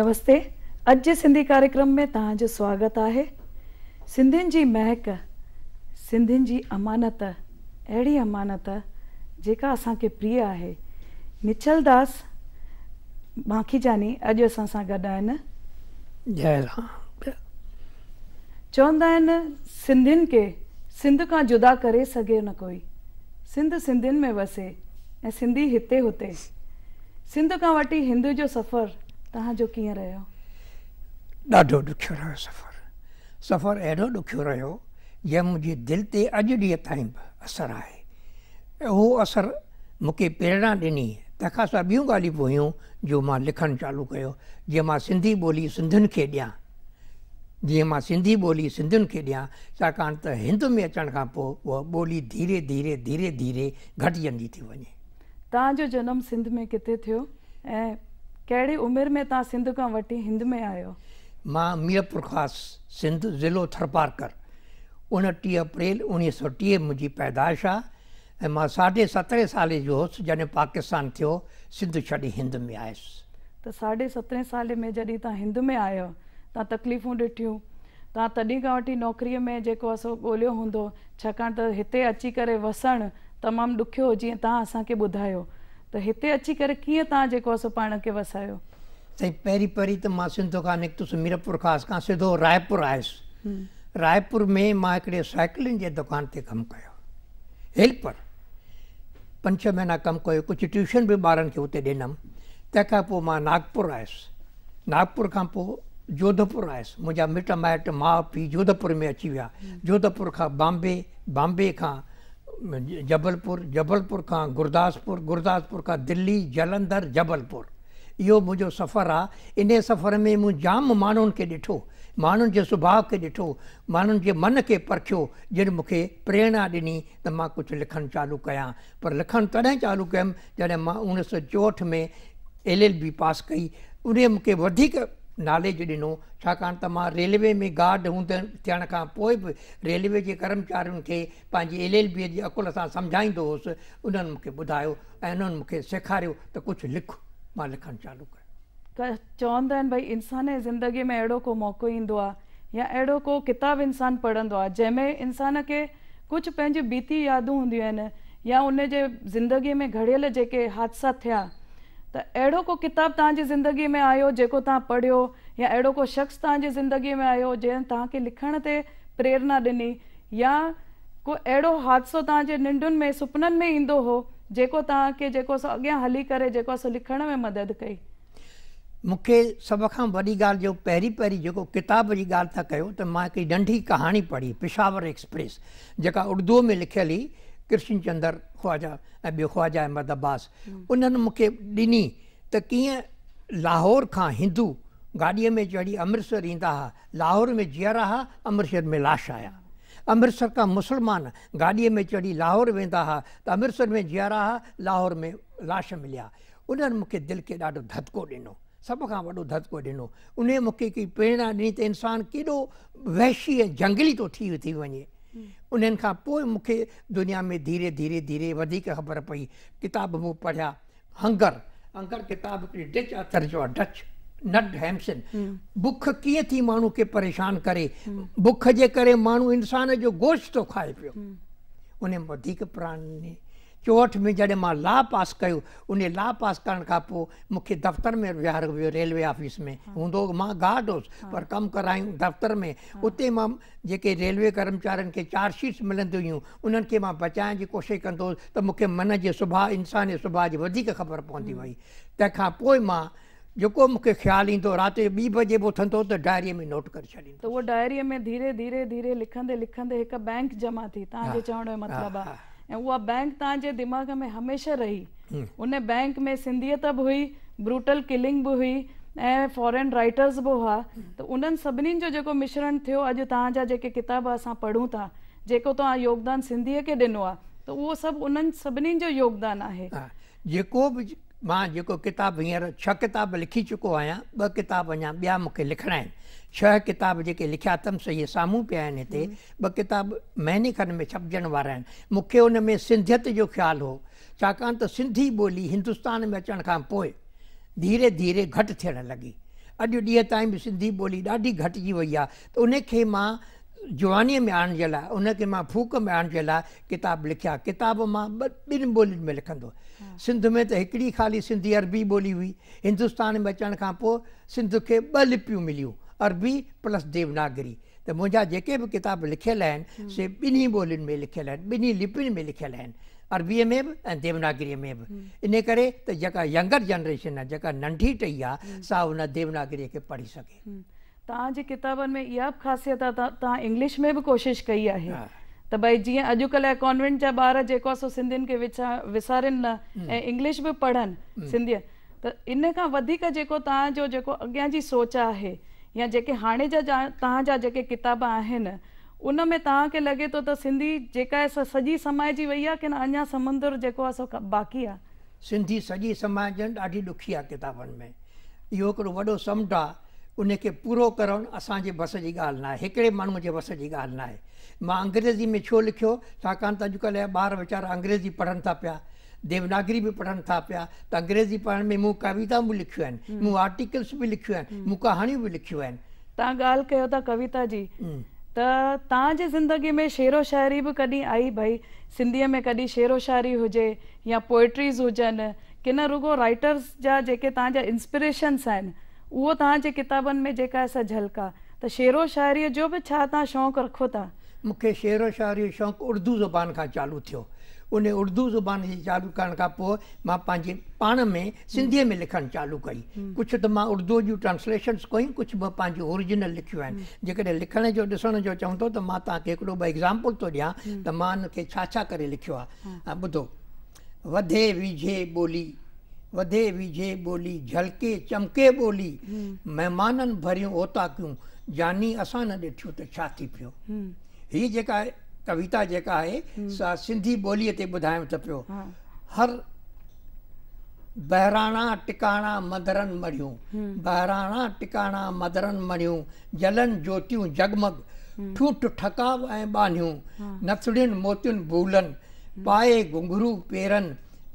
નમસ્તે અજ સિંધી કાર્યક્રમ મે તાં જો સ્વાગત આહે સિંધન જી મહેક સિંધન જી અમાનત એડી અમાનત જેકા આસા કે પ્રિયા આહે મિચલદાસ બાખી જાની અજ આસા સા ગડ આયન જયરા ચોંદાન સિંધન કે Sindh કા જુદા કરે સકે ન કોઈ Sindh Sindhન મે વસે એ સિંધી હિતે હોતે Sindh કા વટી હિન્દુ જો સફર तहां जो रहे हो डाढो ॾुखियो रहो सफर सफर एडो ॾुखियो रहो जंहिं मुझे दिल ते अॼु ॾींहं ताईं असर आए वो असर मुके प्रेरणा ॾिनी तखा सा बियो गाली बि जो मां लिखन चालू कयो जे मां सिंधी बोली सिंधन के दिया जी मां सिंधी बोली सिंधियुनि के ॾियां छाकाणि तो हिंद में अचान का पो वो बोली धीरे धीरे धीरे धीरे घटिजंदी थी वञे तव्हांजो जनमु सिंध में किथे थियो ऐं कहिड़ी उमिरि में तव्हां सिंध खां वठी हिंद में आयो मां मीरपुर ख़ासि सिंध ज़िलो थरपारकर उणटीह अप्रैल उणिवीह सौ टीह मुंहिंजी पैदाइश आहे ऐं मां साढे सत्रहें साल जो हुउसि जॾहिं पाकिस्तान थियो सिंध छॾी हिंद में आयुसि त साढे सतरहें साल में जॾहिं तव्हां हिंद में आयो तव्हां तकलीफ़ूं ॾिठियूं तव्हां तॾहिं खां वठी नौकिरीअ में जेको असां ॻोल्हियो हूंदो छाकाणि त हिते अची करे वसणु तमामु ॾुखियो जीअं तव्हां असांखे ॿुधायो त हिते अची करे कीअं तव्हां जेको आहे सो पाण खे वसायो साईं पहिरीं पहिरीं त मां सिंधू खां निकितुसि मीरपुर खां अस खां सिधो रायपुर आयुसि रायपुर में मां हिकिड़े साइकिलुनि जे दुकान ते कमु कयो हेल्पर पंज छह महीना कमु कयो कुझु ट्यूशन बि ॿारनि खे हुते ॾिनमि तंहिंखां पोइ मां नागपुर आयुसि नागपुर खां पोइ जोधपुर आयुसि मुंहिंजा मिट माइट माउ पीउ जोधपुर में अची विया जोधपुर खां बॉम्बे बॉम्बे खां जबलपुर जबलपुर का गुरदासपुर गुरदासपुर का दिल्ली जलंधर जबलपुर यो मुझे सफर आ इन सफ़र में मु जाम माण्हुनि के दिठो माण्हुनि के सुभाउ के दिठो माण्हुनि के मन के परखियो जिन मुख्य प्रेरणा दिनी तो मैं कुछ लिखन चालू क्या पर लिखन तद चालू कम जैसे मैं उणिवीह सौ चौहठ में एल एल बी पास कई उन्हें मुख्य नॉलेज ॾिनो छाकाणि त मां रेलवे में गार्ड हूंद थियण खां पोइ बि रेलवे जे कर्मचारियुनि खे पंहिंजी एल एल बीअ जे अकुल सां सम्झाईंदो हुउसि उन्हनि मूंखे ॿुधायो ऐं उन्हनि मूंखे सेखारियो त कुझु लिख मां लिखणु चालू कयो क चवंदा आहिनि भई इंसान जी ज़िंदगीअ में अहिड़ो को मौक़ो ईंदो आहे या अहिड़ो को किताबु इंसानु पढ़ंदो आहे जंहिंमें इंसान खे कुझु पंहिंजी बीती यादूं हूंदियूं आहिनि या उन जे ज़िंदगीअ में घड़ियल जेके हादसा थिया એડો કો કિતાબ તાજી જિંદગી મે આયો જેકો તા પઢ્યો يا એડો કો શખ્સ તાજી જિંદગી મે આયો જે તા કે લખન તે પ્રેરણા દيني يا કો એડો હાડસો તાજી નિડન મે સપનન મે ઇંદો હો જેકો તા કે જેકો સ અગયા હલી કરે જેકો સ લખન મે મદદ કઈ મુકે સબખા બડી ગાલ જો પേരി-પേരി જેકો કિતાબ રી ગાલ તા કયો તો મા કી ડંઢી કહાની પડી પેશાવર એક્સપ્રેસ જેકા ઉર્દુ મે લખલી कृष्ण चंद्र ख़्वाजा ऐं ॿियो ख़्वाजा अहमद अब्बास उन्हनि मूंखे ॾिनी त कीअं लाहौर खां हिंदू गाॾीअ में चढ़ी अमृतसर ईंदा हुआ लाहौर में जीअरा हुआ अमृतसर में लाश आया अमृतसर खां मुसलमान गाॾीअ में चढ़ी लाहौर वेंदा हुआ त अमृतसर में जीअरा हुआ लाहौर में लाश मिलिया उन्हनि मूंखे दिलि खे ॾाढो धतिको ॾिनो सभ खां वॾो धतिको ॾिनो उन मूंखे की प्रेरणा ॾिनी त इंसानु केॾो वहशी ऐं जंगली थो थी थी वञे उन्हनि खां पोइ मूंखे दुनिया में धीरे धीरे धीरे वधीक ख़बर पई किताब मूं पढ़िया हंगर हंगर किताब हिकिड़ी डच अथर जो आहे डच नट हैम्सन हम्म। बुख कीअं थी माण्हू खे परेशान करे हम्म। बुख जे करे माण्हू इंसान जो गोश्त थो खाए पियो हम्म। उन वधीक प्राणी चोहठि में जॾहिं मां ला पास कयो उन ला पास करण खां पोइ मूंखे दफ़्तर में विहारियो वियो रेलवे ऑफिस में हूंदो हुओ मां गार्ड होसि पर कमु करायूं दफ़्तर में उते मां जेके रेलवे कर्मचारियुनि खे चार्जशीट्स मिलंदी हुयूं उन्हनि खे मां बचाइण जी कोशिशि कंदो हुउसि त मूंखे मन जे सुभाउ इंसान जे सुभाउ जी वधीक ख़बर पवंदी वई तंहिंखां पोइ मां जेको मूंखे ख़्यालु ईंदो राति जो ॿी बजे उहो थियो त डायरीअ में नोट करे छॾींदुमि उहो डायरीअ में धीरे धीरे धीरे लिखंदे लिखंदे हिकु बैंक जमा थी तव्हांजे चवण जो मतिलबु आहे वह बैंक तेज दिमाग़ में हमेशा रही hmm. उन बैंक में सिंधियत भी हुई ब्रूटल किलिंग भी हुई ए फॉरेन राइटर्स भी हुआ तो उन्हनि सभी जो जो मिश्रण थो अज तक किताब अस पढ़ू था जो तव्हां तो योगदान सिंधी के दिनों तो वो सब सभु सभी जो योगदान है हाँ, जो भी मां जेको किताब हींअर छह किताब लिखी चुको आहियां ॿ किताब अञा ॿिया मूंखे लिखणा आहिनि छह किताब जेके लिखिया अथमि सही साम्हूं पिया आहिनि हिते ॿ किताब महीने खनि में छपजण वारा आहिनि मूंखे उन में सिंधियत जो ख़्यालु हो छाकाणि त सिंधी ॿोली हिंदुस्तान में अचण खां पोइ धीरे धीरे घटि थियणु लॻी अॼु ॾींहं ताईं बि सिंधी ॿोली ॾाढी घटिजी वई आहे त उनखे मां जवानी में आने के लिए उनके मां फूक में आने के लिए किताब लिखा किताब मां बिन ॿिनि में लिख सिंध में तो एक ख़ाली सिंधी अरबी बोली हुई हिंदुस्तान में अचान का सिंध के ब लिपियूं मिलियूं अरबी प्लस देवनागरी तो मुझा जो भी किताब लिखल हम्म। से बिन्हीं ॿोलियुनि में लिखल बिन्हीं ॿिन्ही में लिखल आहिनि अरबी में भी देवनागरी में भी हम्म। इन करे तो जेका यंगर जनरेशन है जी नंढी टई आहे हम्म। सा उन देवनागरी के पढ़ी सघे तव्हां किताबनि में इहा बि ख़ासियत आहे तव्हां इंग्लिश में बि कोशिशि कई आहे त भई जीअं अॼुकल्ह कॉन्वेंट जा ॿार जेको आहे सो सिंधियुनि खे विसा विसारनि न हम्म। ऐं इंग्लिश बि पढ़नि हम्म। सिंधीअ त इन खां वधीक जेको तव्हांजो जेको अॻियां जी सोच आहे या जेके हाणे जा तव्हांजा जेके किताब आहिनि उन में तव्हांखे लॻे थो त सिंधी जेका आहे सॼी समाइजी वई आहे की न अञा समुंदर जेको आहे सो बाक़ी आहे सिंधी सॼी समाइजनि ॾाढी ॾुखी आहे किताबनि में इहो हिकिड़ो वॾो समुंड आहे उनखे पूरो करणु असांजे बस जी ॻाल्हि न आहे हिकिड़े माण्हूअ जे बस जी ॻाल्हि न आहे मां अंग्रेज़ी में छो लिखियो छाकाणि त अॼुकल्ह जा ॿार वीचारा अंग्रेज़ी पढ़नि था पिया देवनागरी बि पढ़नि था पिया त अंग्रेज़ी पढ़ण में मूं कविताऊं बि लिखियूं आहिनि मूं आर्टिकल्स बि लिखियूं आहिनि मूं कहाणियूं बि लिखियूं आहिनि तव्हां ॻाल्हि कयो था कविता जी त तव्हांजे ज़िंदगी में शेरो शाइरी बि कॾहिं आई भई सिंधीअ में कॾहिं शाइरी हुजे या पोएट्रीज़ हुजनि की न रुगो राइटर्स जा जेके तव्हांजा इंस्पिरेशन्स आहिनि उहो तव्हांजे किताबनि में जेका असां झलका त शेरो शाइरीअ जो बि छा तव्हां शौक़ु रखो था मूंखे शइरो शाइरी जो शौक़ु उर्दू ज़ुबान खां चालू थियो उन उर्दू ज़ुबान जे चालू करण खां पोइ मां पंहिंजे पाण में सिंधीअ में लिखणु चालू कई कुझु त मां उर्दू जूं ट्रांसलेशन्स कयूं कुझु ॿ पंहिंजूं ओरिजिनल लिखियूं आहिनि जेकॾहिं लिखण जो ॾिसण जो चवंदो थो त मां तव्हांखे हिकिड़ो ॿ एग्ज़ाम्पल थो ॾियां त मां हुनखे छा छा करे लिखियो आहे ॿुधो वधे वीझे ॿोली વધે વિજે બોલી ઝલકે ચમકે બોલી મહેમાનન ભરી ઓતા ક્યું જાનિ અસા ન દેઠ્યો તે છાતી પયો હી જગા કવિતા જગા હે સંધી બોલી તે બધાયો છપયો હર બહેરાણા ટિકાણા મદરણ મડ્યો બહેરાણા ટિકાણા મદરણ મડ્યો જલન જોટીઓ જગમગ ઠૂટ ઠકા બાંન્યો નથડિન મોતીન ભૂલન પાએ ગુંઘરૂ પેરન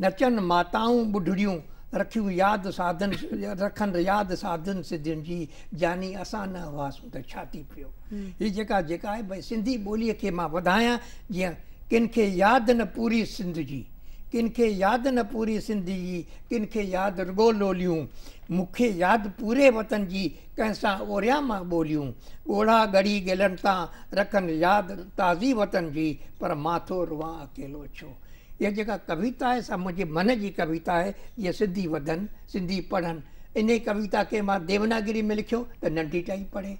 नचन माताऊं ॿुढड़ियूं रखियूं यादि साधन रखनि यादि साधन सिधियुनि जी जानी असां न हुआसीं त छा थी पियो हम्म। हीअ जेका जेका आहे भई सिंधी ॿोलीअ खे मां वधायां जीअं किन यादि न पूरी सिंध जी किन यादि न पूरी सिंधी जी किन खे यादि रुगो लोलियूं मूंखे यादि पूरे वतन जी कंहिंसां ओरिया मां ॿोलियूं ॻोढ़ा गड़ी गेलनि तां रखनि यादि ताज़ी वतन जी पर माथो रुआ अकेलो छो यह जेका कविता आहे सा मुंहिंजे मन जी कविता आहे यह सिंधी वधनि सिंधी पढ़नि इन कविता खे मां देवनागिरी में लिखियो त तो नंढी टाई पढ़े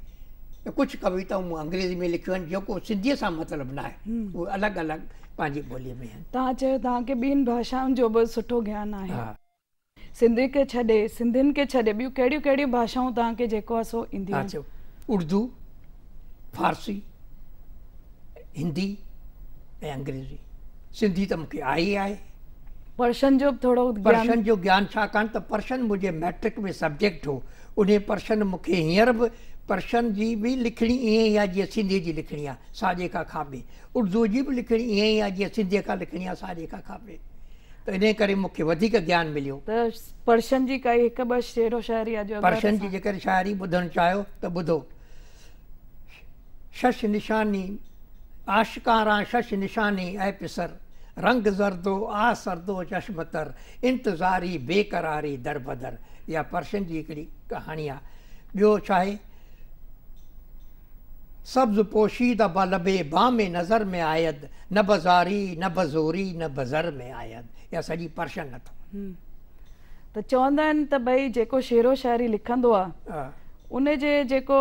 तो कुझु कविताऊं मूं अंग्रेज़ी में लिखियूं आहिनि जेको सिंधीअ सां मतिलबु न आहे उहे अलॻि अलॻि पंहिंजी ॿोलीअ में आहिनि मतलब हम्म। तव्हां चयो तव्हांखे ॿियनि भाषाउनि जो बि सुठो ज्ञान आहे हाँ। सिंधी खे छॾे सिंधियुनि खे छॾे ॿियूं कहिड़ियूं कहिड़ियूं भाषाऊं तव्हांखे जेको आहे सो ईंदियूं हाँ, उर्दू फारसी हिंदी ऐं अंग्रेज़ी सिंधी त तो मूंखे आई आहे पर्शन जो थोरो पर्शन जो ज्ञान छाकाणि त तो पर्शन मुंहिंजे मैट्रिक में सब्जेक्ट हो उन पर्शन मूंखे हींअर बि पर्शन जी बि लिखणी ईअं ई आहे जीअं सिंधी जी लिखणी आहे साॼे खां खाबे उर्दू जी बि लिखणी ईअं ई आहे जीअं सिंधीअ खां लिखणी आहे साॼे खां खाॿे त इन करे मूंखे वधीक ज्ञान मिलियो त पर्शन जी काई हिकु ॿ शेरो शाइरी आहे जो पर्शन जी जेकर शायरी ॿुधणु चाहियो त ॿुधो शश निशानी आशकारा शश निशानी ऐं पिसर रंग ज़रदो आ सरदो चश्मतरु इंतज़ारी बेक़रारी दर बदर इहा पर्शियन जी हिकिड़ी कहाणी आहे ॿियो छा आहे सब्ज़ पोशी दॿे बामे नज़र में आयद न बज़ारी न बज़ोरी न बज़र में आयद इहा सॼी पर्शियन अथव त चवंदा आहिनि त भई जेको शेरो शाइरी लिखंदो आहे उनजे जेको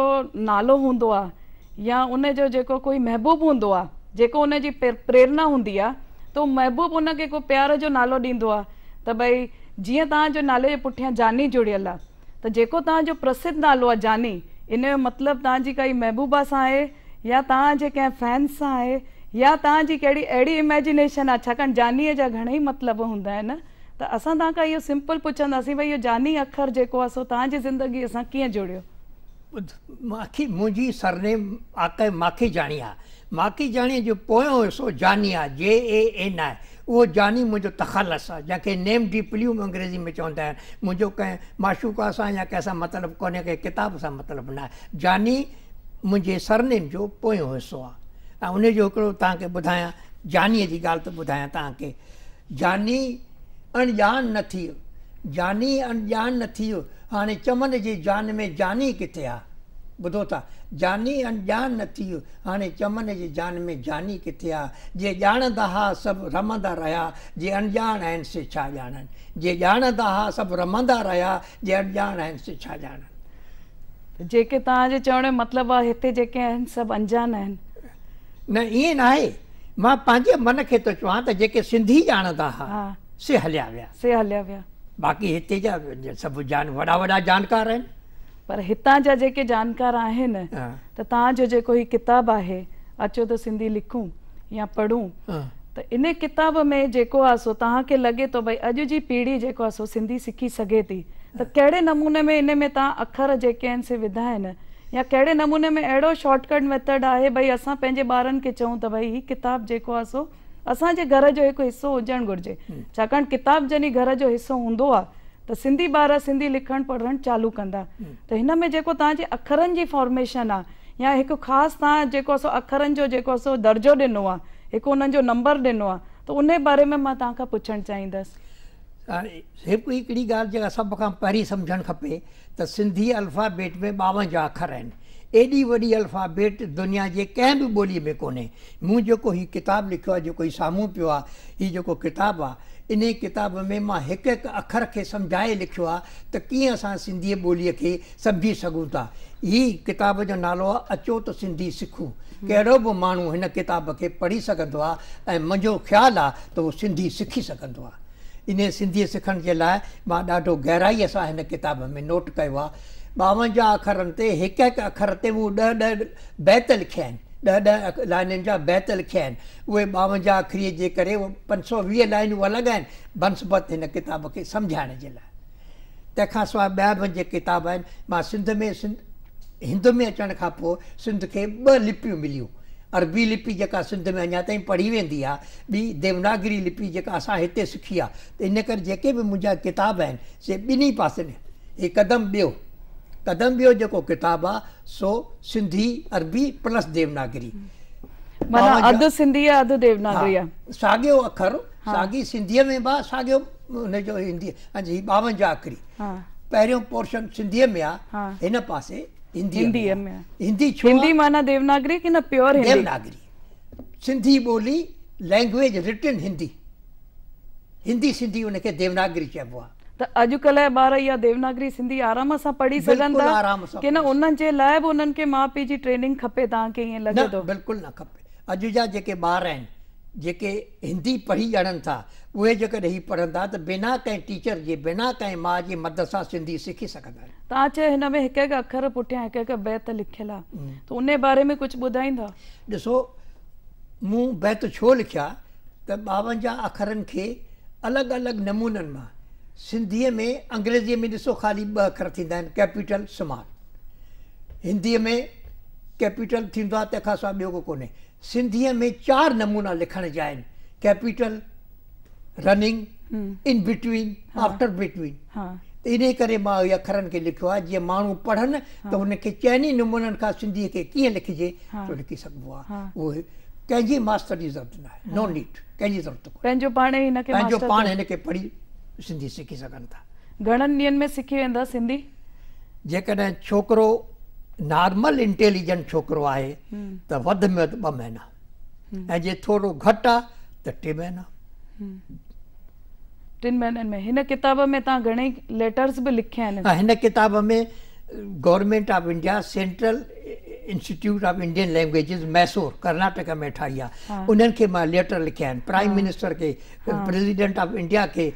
नालो हूंदो आहे या उन जो जेको कोई महबूबु हूंदो आहे जेको उनजी प्रेरणा हूंदी आहे त उहो महबूबु हुनखे को प्यार जो नालो ॾींदो आहे त भई जीअं तव्हांजो नाले जे पुठियां जानी जुड़ियल आहे त जेको तव्हांजो प्रसिद्ध नालो आहे जानी इन जो मतिलबु तव्हांजी काई महबूब सां आहे या तव्हांजे कंहिं फैन सां आहे या तव्हांजी कहिड़ी अहिड़ी इमेजिनेशन आहे छाकाणि जानीअ जा घणा ई मतिलबु हूंदा आहिनि त असां तव्हांखां इहो सिंपल पुछंदासीं भई इहो जानी अखर जेको आहे सो तव्हांजी ज़िंदगीअ सां कीअं जुड़ियो मुंहिंजी सरनेम माखी ॼाणी जो पोयों हिसो जानी आहे जे ए एन आहे वो जानी मुंहिंजो तखलस आहे जंहिंखे नेम डीपलियूं अंग्रेज़ी में चवंदा आहिनि मुंहिंजो कंहिं माशूका सां या कैसा मतलब कोन्हे कंहिं किताब सां मतिलबु न आहे जानी मुंहिंजे सरनेम जो पोयों हिसो आहे ऐं उनजो हिकिड़ो तव्हांखे ॿुधायां जानीअ जी ॻाल्हि जानी अणॼान न थी वियो जानी अणॼान न थी वियो चमन की जान में जानी किथे आ ॿुधो था जानी अनजान न थी वियो हाणे चमन जी जान में जानी किथे आहे जे ॼाणंदा हुआ सभु रमंदा रहिया जे अनजाण आहिनि से छा ॼाणनि जे ॼाणंदा हुआ सभु रमंदा रहिया जे आहिनि से छा ॼाणनि जेके तव्हांजे चवण जो मतिलबु आहे हिते जेके आहिनि सभु आहिनि न ईअं न आहे मां पंहिंजे मन खे थो चवां त जेके सिंधी ॼाणंदा हुआ से से हलिया हलिया विया विया बाक़ी हिते जा सभु जान वॾा वॾा जानकार आहिनि पर हितां जा जेके जानकार आहिनि त तव्हांजो जेको हीउ किताबु आहे अचो त सिंधी लिखूं या पढ़ूं त इन किताब में जेको आहे सो तव्हांखे लॻे थो भई अॼु जी पीढ़ी जेको आहे सो सिंधी सिखी सघे थी त कहिड़े नमूने में इन में तव्हां अख़र जेके आहिनि से विधा आहिनि या कहिड़े नमूने में अहिड़ो शॉर्टकट मेथड आहे भई असां पंहिंजे ॿारनि खे चऊं त भई हीउ किताब जेको आहे सो असांजे घर जो हिकु हिसो हुजणु घुरिजे छाकाणि किताब जॾहिं घर जो हिसो हूंदो आहे त सिंधी ॿार सिंधी लिखणु पढ़णु चालू कंदा त हिन में जेको तव्हांजे अख़रनि जी फॉर्मेशन आहे या हिकु ख़ासि तव्हां जेको सो अख़रनि जो जेको सो दर्जो ॾिनो आहे हिकु हुननि जो नंबर ॾिनो आहे त उन बारे में मां तव्हां खां पुछणु चाहींदसि हिकु हिकिड़ी ॻाल्हि जेका सभ खां पहिरीं सम्झणु खपे त सिंधी अल्फाबेट में ॿावंजाहु अख़र आहिनि एॾी वॾी अल्फाबेट दुनिया जे कंहिं बि ॿोलीअ में कोन्हे मूं जेको हीउ किताबु लिखियो आहे जेको हीउ साम्हूं पियो आहे हीउ जेको किताबु आहे इन किताब में मां हिकु हिकु अख़र खे सम्झाए लिखियो आहे त कीअं असां सिंधीअ ॿोलीअ खे सम्झी सघूं था हीअ किताब जो नालो आहे अचो त सिंधी सिखूं कहिड़ो बि माण्हू हिन किताब खे पढ़ी सघंदो आहे ऐं मुंहिंजो ख़्यालु आहे त उहो सिंधी सिखी सघंदो आहे इन सिंधीअ सिखण जे लाइ मां ॾाढो गहराईअ सां हिन किताब में नोट कयो आहे ॿावंजाह अख़रनि ते हिकु हिकु अख़र ते उहो ॾह ॾह बैत लिखिया आहिनि ॾह ॾह लाइनुनि जा बैत लिखिया आहिनि उहे ॿावंजाह अखरीअ जे करे उहे पंज सौ वीह लाइनूं अलॻि आहिनि बनस्बत हिन किताब खे सम्झाइण जे लाइ तंहिंखां सवाइ ॿिया बि जेके किताब आहिनि मां सिंध में सिंध हिंदु में अचण खां पोइ सिंध खे ॿ लिपियूं मिलियूं अरबी लिपि जेका सिंध में अञा ताईं पढ़ी वेंदी आहे ॿी देवनागरी लिपि जेका असां हिते सिखी आहे त इन करे जेके बि मुंहिंजा किताब आहिनि से ॿिन्ही पासे में इहे ॿियो कदम बियो जेको किताबु आहे सो सिंधी अरबी प्लस देवनागरी माना सिंधी आहे अधु देवनागरी आहे हाँ, साॻियो अखर हाँ। साॻी सिंधीअ में बि आहे साॻियो हुनजो हिंदी ॿावंजाह हाँ अखरी पहिरियों पोर्शन सिंधीअ में आहे हिन पासे हिंदीअ में हिंदी हिंदी माना देवनागरी की न प्योर देवनागरी सिंधी ॿोली लैंग्वेज रिटन हिंदी हिंदी सिंधी हुनखे देवनागरी चइबो आहे त अॼुकल्ह जा ॿार इहा देवनागरी सिंधी आराम सां पढ़ी था की न उन्हनि जे लाइ बि उन्हनि खे माउ पीउ जी ट्रेनिंग खपे तव्हांखे ईअं लॻंदो बिल्कुलु न खपे अॼु जा जेके ॿार आहिनि जेके हिंदी पढ़ी ॼाणनि था उहे जेकॾहिं पढ़नि पढ़ंदा त बिना कंहिं टीचर जे बिना कंहिं माउ जे मदद सां सिंधी सिखी सघंदा तव्हां चयो हिन में हिकु हिकु अख़र पुठियां हिकु हिकु बैत लिखियलु आहे त उन बारे में कुझु ॿुधाईंदा ॾिसो मूं बैत छो लिखिया त ॿावंजाह अखरनि खे अलॻि अलॻि नमूननि मां सिंधीअ में अंग्रेजीअ में ॾिसो ख़ाली ॿ अखर थींदा आहिनि कैपिटल स्माल हिंदीअ में कैपिटल थींदो आहे तंहिंखां सवाइ ॿियो को कोन्हे सिंधीअ में चारि नमूना लिखण जा आहिनि capital running in between after between in करे मां इहे अख़रनि खे लिखियो आहे जीअं माण्हू पढ़नि त हुनखे चइनि नमूननि खां सिंधीअ खे कीअं लिखिजे त लिखी सघिबो आहे उहो कंहिंजी मास्तर जी ज़रूरत न आहे नो नीट कंहिंजी ज़रूरत पंहिंजो पाण हिनखे पढ़ी सिंधी सिखी सघनि था घणनि ॾींहंनि में सिखी वेंदा सिंधी जेकॾहिं छोकिरो नॉर्मल इंटेलिजेंट छोकिरो आहे हम्म। त वधि में वधि ॿ महीना हम्म। ऐं जे थोरो घटि आहे त टे महीना हम्म। टिनि महीननि में हिन किताब में तव्हां घणेई लेटर्स बि लिखिया आहिनि हिन किताब में government of India Central Institute of Indian Languages Mysore Karnataka में ठाही आहे हाँ. लेटर लिखा प्राइम हाँ. मिनिस्टर के हाँ. प्रेसिडेंट ऑफ इंडिया के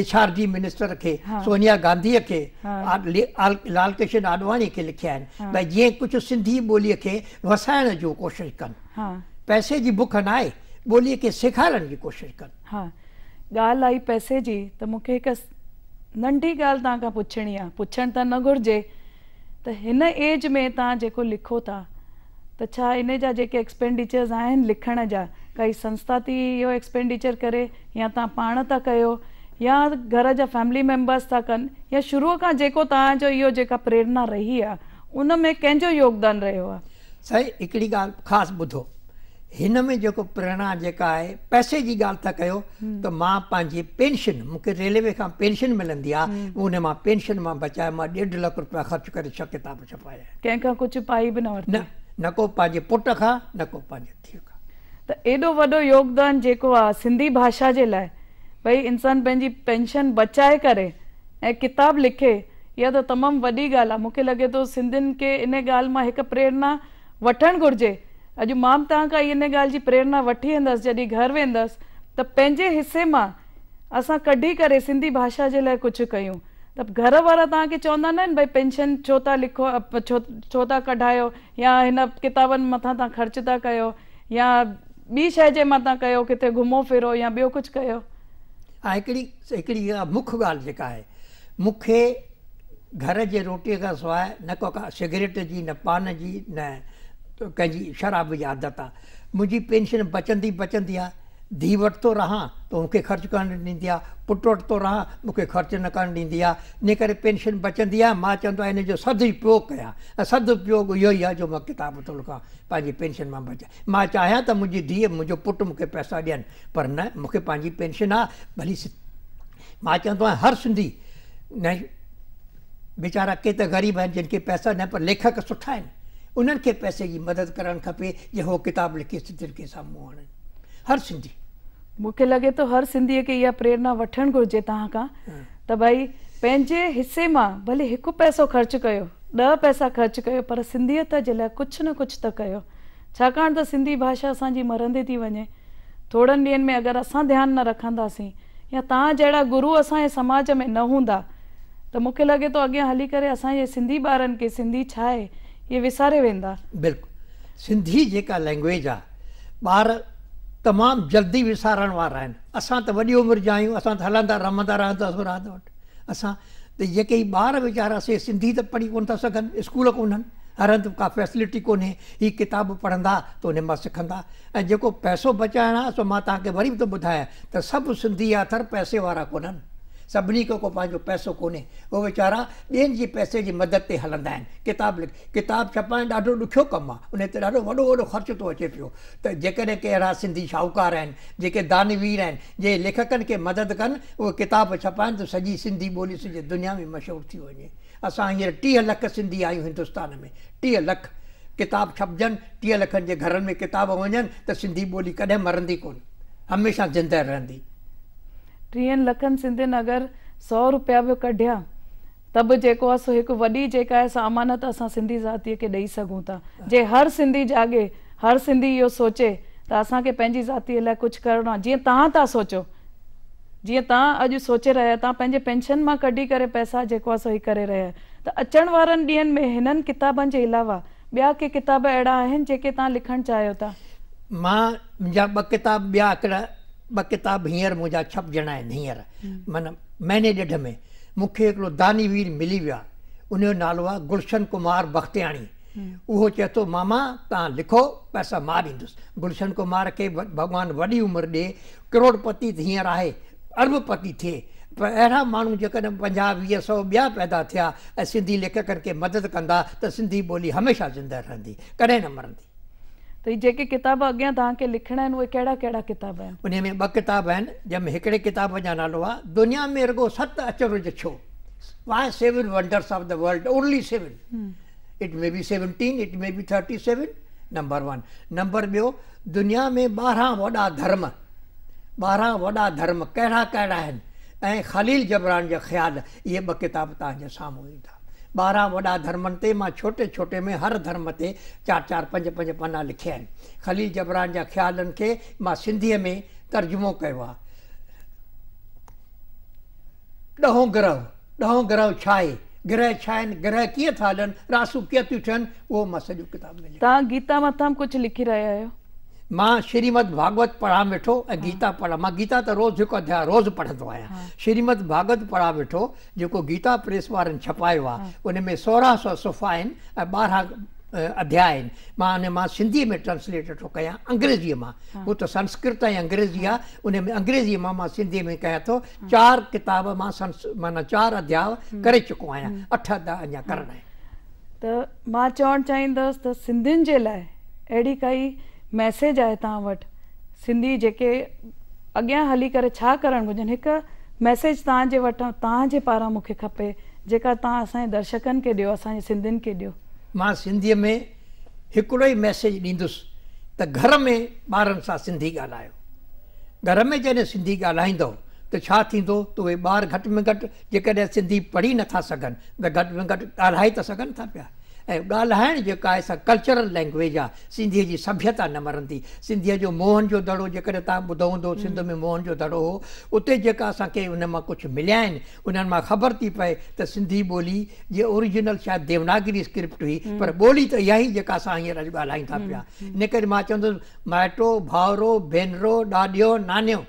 एच आर जी मिनिस्टर के सोनिया हाँ। गांधी के लाल कृष्ण आडवाणी के लिखा आहिनि भई जीअं सिंधी बोली के वसायण जो कोशिश कनि हाँ। पैसे की बुख ना बोली के सिखारण की कोशिश कोशिशि हाँ। गाल आई पैसे की तो मुख्य नंढी गाल तुछणी पुछण तो न घुर्जे त हिन एज में तव्हां जेको लिखो था त छा इन जा जेके एक्सपेंडिचर्स आहिनि लिखण जा काई संस्था थी इहो एक्सपेंडिचर करे या तव्हां पाण था कयो या घर जा फैमिली मेंबर्स था कनि या शुरूअ खां जेको तव्हांजो इहो जेका प्रेरणा रही आहे उन में कंहिंजो योगदान रहियो आहे साईं हिकिड़ी ॻाल्हि ख़ासि ॿुधो हिन में जेको प्रेरणा जेका आहे पैसे जी ॻाल्हि था कयो त मां पंहिंजी पेंशन मूंखे रेलवे खां पेंशन मिलंदी आहे उन मां पेंशन मां बचाए मां ॾेढ लख रुपया ख़र्चु करे छह किताब छपाया कंहिंखां कुझु पाई बि न वठ न न को पंहिंजे पुट खां न को पंहिंजे धीउ खां त एॾो वॾो योगदान जेको आहे सिंधी भाषा जे लाइ भई इंसान पंहिंजी पेंशन बचाए करे ऐं किताब लिखे इहा त तमामु वॾी ॻाल्हि आहे मूंखे लॻे थो सिंधियुनि खे इन ॻाल्हि मां हिकु प्रेरणा वठणु घुरिजे अॼु मां बि तव्हां खां ई ॻाल्हि जी प्रेरणा वठी ईंदसि जॾहिं घर वेंदसि त पंहिंजे हिसे मां असां कढी करे सिंधी भाषा जे लाइ कुझु कयूं त घर वारा तव्हांखे चवंदा न भई पेंशन छो था लिखो छो छो था कढायो या हिन किताबनि मथां तव्हां ख़र्च था कयो या ॿी शइ जे मथां कयो किथे घुमो फिरो या ॿियो कुझु कयो हिकिड़ी हिकिड़ी इहा मुख्य ॻाल्हि जेका आहे मूंखे घर जे रोटीअ खां सवाइ न को सिगरेट जी न पान जी न ਕਹਿੰਦੀ ਸ਼ਰਾਬ ਵਿਜਾਰਦਾ ਤਾ मुझी पेंशन बचंदी बचंदी आहे धी वटि थो तो रहां त तो मूंखे ख़र्चु करणु ॾींदी आहे पुटु वटि थो तो रहां न करी ॾींदी करे पेंशन बचंदी आहे मां चवंदो आहियां हिन जो सदुपयोगु कयां ऐं जो मां किताब तो लिखा पंहिंजी पेंशन में बचा मां चाहियां तो मुझी धी मुंहिंजो पुट मूंखे पैसा दियन पर न मूंखे पंहिंजी पेंशन आ भली मां चवंदो हर सिंधी न वीचारा के ग़रीब आहिनि जिनके पैसा न पर लेखक सुठा आहिनि उन्हनि खे पैसे जी मदद करणु खपे जे उहो किताब लिखी सिंधियुनि खे साम्हूं हर सिंधी मूंखे लॻे थो हर सिंधीअ खे इहा प्रेरणा वठणु घुरिजे तव्हां खां त भई पंहिंजे हिसे मां भले हिकु पैसो ख़र्चु कयो ॾह पैसा ख़र्चु कयो पर सिंधीअत जे लाइ कुझु न कुझु त कयो छाकाणि त सिंधी भाषा असांजी मरंदी थी वञे थोरनि ॾींहनि में अगरि असां ध्यानु न रखंदासीं या तव्हां जहिड़ा गुरू असांजे समाज में न हूंदा त मूंखे लॻे थो अॻियां हली करे असांजे सिंधी ॿारनि खे सिंधी छा आहे ये विसारे वेंदा बिल्कुल सिंधी जेका लैंग्वेज आमाम जल्दी विसारण वारा आहिनि असां त वॾी उमिरि जा आहियूं असां त हलंदा रमंदा रहंदासीं रात वटि असां त जेके ॿार से सिंधी त पढ़ी कोन था सघनि स्कूल कोन आहिनि हर हंधि का फैसिलिटी कोन्हे हीअ किताब पढ़ंदा त उन मां सिखंदा ऐं जेको पैसो आहे सो मां तव्हांखे वरी बि थो ॿुधायां त सभु सिंधी आथर पैसे वारा कोन सभिनी खां को पंहिंजो पैसो कोन्हे उहे वीचारा ॿियनि जी पैसे जी मदद ते हलंदा आहिनि किताब लिख किताब छपाइणु ॾाढो ॾुखियो कमु आहे उन ते ॾाढो वॾो वॾो ख़र्चु थो अचे पियो त जेकॾहिं के अहिड़ा सिंधी शाहूकार आहिनि जेके दानवीर आहिनि जे लेखकनि खे मदद कनि उहे किताब छपाइनि त सॼी सिंधी ॿोली सॼी दुनिया में मशहूरु थी वञे असां हींअर टीह लख सिंधी आहियूं हिंदुस्तान में टीह लख किताब छपजनि टीह लखनि जे घरनि में किताब वञनि त सिंधी ॿोली कॾहिं मरंदी कोन हमेशह ज़िंदह रहंदी टीहनि लखनि सिंधियुनि अगरि सौ रुपया बि कढिया त बि जेको आहे सो हिकु वॾी जेका आहे समानत असां सिंधी ज़ातीअ खे ॾेई सघूं था जे हर सिंधी जाॻे हर सिंधी इहो सोचे त असांखे पंहिंजी जातीअ लाइ कुझु करिणो आहे जीअं तव्हां तव्हां सोचो जीअं तव्हां अॼु सोचे रहिया तव्हां पंहिंजे पेंशन मां कढी करे पैसा जेको आहे सो करे रहिया त अचण वारनि ॾींहनि में हिननि किताबनि जे अलावा ॿिया के किताब अहिड़ा आहिनि जेके तव्हां लिखणु चाहियो था मां मुंहिंजा ॿ किताब ॿ किताब हींअर मुंहिंजा छप ॼणा आहिनि हींअर माना महीने ॾिढ में मूंखे हिकिड़ो दानीवीर मिली वियो आहे उनजो नालो आहे गुलशन कुमार बख़्तियाणी उहो चए थो मामा तव्हां लिखो पैसा मारींदुसि गुलशन कुमार खे भॻवानु वॾी उमिरि ॾिए करोड़पति हींअर आहे अर्भपति थिए पर अहिड़ा माण्हू जेकॾहिं पंजाहु वीह सौ ॿिया पैदा थिया ऐं सिंधी लेखकनि खे मदद कंदा त सिंधी ॿोली हमेशह ज़िंदह रहंदी कॾहिं न मरंदी त तो जेके किताब अॻियां तव्हांखे लिखणा आहिनि उहे कहिड़ा कहिड़ा किताब आहिनि उन में ॿ किताब आहिनि जंहिंमें हिकिड़े किताब जो नालो आहे दुनिया में रुगो सत अचरु जो छो वाए seven wonders of the world only seven it may be seventeen it may be thirty seven number one number ॿियो दुनिया में ॿारहं वॾा धर्म ॿारहं वॾा धर्म कहिड़ा कहिड़ा आहिनि ऐं ख़लील जबरान जा ख़्याल ये ॿ किताब तव्हांजे साम्हूं ईंदा बारह वा धर्म छोटे छोटे में हर धर्म से चार चार पज पज पन्ना लिखा ख़लील जबरान ज ख्याल के मां में तर्जुमो किया आहे ग्रह ॾहों ग्रह छाए ग्रह छा ग्रह किए था हलन रासू कीअं थियूं थियनि उहो मां किताब में गीता मथां कुछ लिखी रहा आहियो मां श्रीमद भागवत पढ़ायो वेठो ऐं गीता पढ़ा मां गीता त रोज़ु हिकु अध्याय रोज़ु पढ़ंदो आहियां श्रीमद भागवत पढ़ायो वेठो जेको गीता प्रेस वारनि छपायो आहे उन में सोरहं सौ सुफ़ा आहिनि ऐं ॿारहं अध्याय आहिनि मां उन मां सिंधीअ में ट्रांस्लेट वेठो कयां अंग्रेजीअ मां उहो त संस्कृत ऐं अंग्रेज़ी आहे उन में अंग्रेजीअ मां मां सिंधीअ में कयां थो चारि किताब मां संस माना चारि अध्याय करे चुको आहियां अठ अध्याय अञा करणा आहिनि त मां चवणु चाहींदसि त सिंधियुनि जे लाइ अहिड़ी काई मैसेज आहे तव्हां वटि सिंधी जेके अॻियां हली करे छा करणु घुरिजनि हिकु मैसेज तव्हांजे वटां तव्हांजे पारां मूंखे खपे जेका तव्हां असांजे दर्शकनि खे ॾियो असांजे सिंधियुनि खे ॾियो मां सिंधीअ में हिकिड़ो ई मैसेज ॾींदुसि त घर में ॿारनि सां सिंधी ॻाल्हायो घर में जॾहिं सिंधी ॻाल्हाईंदव त छा थींदो त उहे ॿार घटि में घटि जेकॾहिं सिंधी पढ़ी नथा सघनि त घटि में घटि ॻाल्हाए त सघनि था पिया ऐं ॻाल्हाइण जेका आहे असां कल्चरल लैंग्वेज आहे सिंधीअ जी सभ्यता न मरंदी सिंधीअ जो मोहन जो दड़ो जेकॾहिं तव्हां ॿुधो हूंदो सिंध में मोहन जो दड़ो हो उते जेका असांखे उन मां कुझु मिलिया आहिनि उन्हनि मां ख़बर थी पए त सिंधी ॿोली जीअं ओरिजिनल शायदि देवनागरी स्क्रिप्ट हुई पर ॿोली त इहा ई जेका असां हींअर अॼु ॻाल्हायूं पिया इन करे मां चवंदुसि माइटो भाउरो भेनरो ॾाॾियो नानियो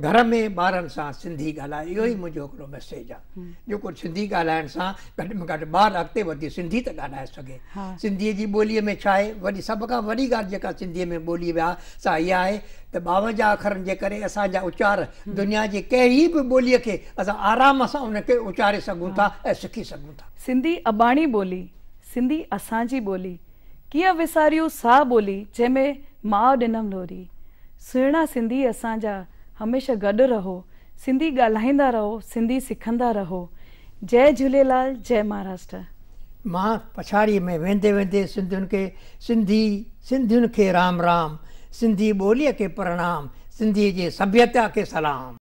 घर में ॿारनि सां सिंधी ॻाल्हाए इहो ई मुंहिंजो हिकिड़ो मैसेज आहे जेको सिंधी ॻाल्हाइण सां घटि में घटि ॿार अॻिते वधी सिंधी त ॻाल्हाए सघे सिंधीअ जी ॿोलीअ में छा आहे वरी सभ खां वॾी ॻाल्हि जेका सिंधीअ में ॿोली विया सा इहा आहे त ॿावंजाह अखरनि जे करे असांजा उचार दुनिया जी कहिड़ी बि ॿोलीअ खे असां आराम सां उनखे उचारे सघूं था ऐं सिखी सघूं था सिंधी अॿाणी ॿोली सिंधी असांजी ॿोली कीअं विसारियूं सा ॿोली जंहिंमें माउ ॾिनम लोरी सुहिणा सिंधी असांजा हमेशा गड रहो सिंधी ॻाल्हाईंदा रहो सिंधी सिखंदा रहो जय झूलेलाल जय महाराष्ट्र मां पछाड़ी में वेंदे वेंदे सिंधियुनि खे सिंधी सिंधियुनि खे राम राम सिंधी ॿोलीअ खे प्रणाम सिंधीअ के सभ्यता खे सलाम